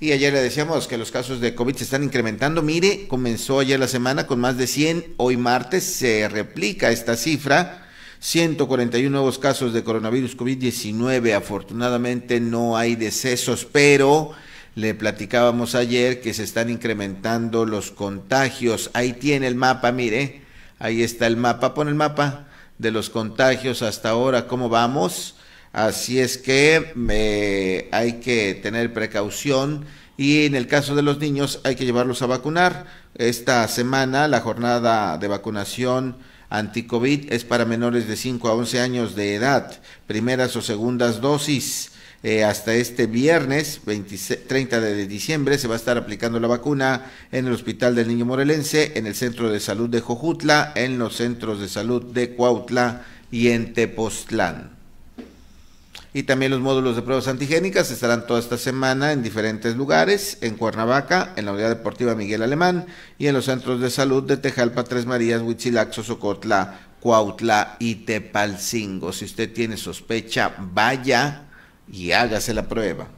Y ayer le decíamos que los casos de COVID se están incrementando. Mire, comenzó ayer la semana con más de 100. Hoy martes se replica esta cifra. 141 nuevos casos de coronavirus COVID-19. Afortunadamente no hay decesos, pero le platicábamos ayer que se están incrementando los contagios. Ahí tiene el mapa, mire. Ahí está el mapa. Pon el mapa de los contagios hasta ahora. ¿Cómo vamos? Así es que eh, hay que tener precaución y en el caso de los niños hay que llevarlos a vacunar. Esta semana la jornada de vacunación anti-COVID es para menores de 5 a 11 años de edad, primeras o segundas dosis. Eh, hasta este viernes 30 de diciembre se va a estar aplicando la vacuna en el Hospital del Niño Morelense, en el Centro de Salud de Jojutla, en los Centros de Salud de Cuautla y en Tepoztlán y también los módulos de pruebas antigénicas estarán toda esta semana en diferentes lugares, en Cuernavaca, en la Unidad Deportiva Miguel Alemán y en los centros de salud de Tejalpa, Tres Marías, Huitzilaxo, Socotla, Cuautla y Tepalcingo. Si usted tiene sospecha, vaya y hágase la prueba.